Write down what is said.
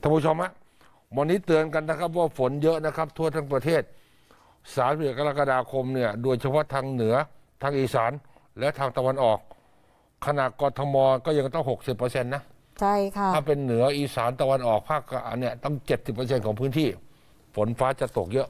ท่านผู้ชมฮะวันนี้เตือนกันนะครับ ว่าฝนเยอะนะครับทั่วทั้งประเทศ สามเดือนกรกฎาคมเนี่ยโดยเฉพาะทางเหนือ ทางอีสานและทางตะวันออก ขนาดกรทมก็ยังต้อง 60%นะ ใช่ค่ะ ถ้าเป็นเหนืออีสานตะวันออกภาคกลางเนี่ยต้อง 70%ของพื้นที่ ฝนฟ้าจะตกเยอะ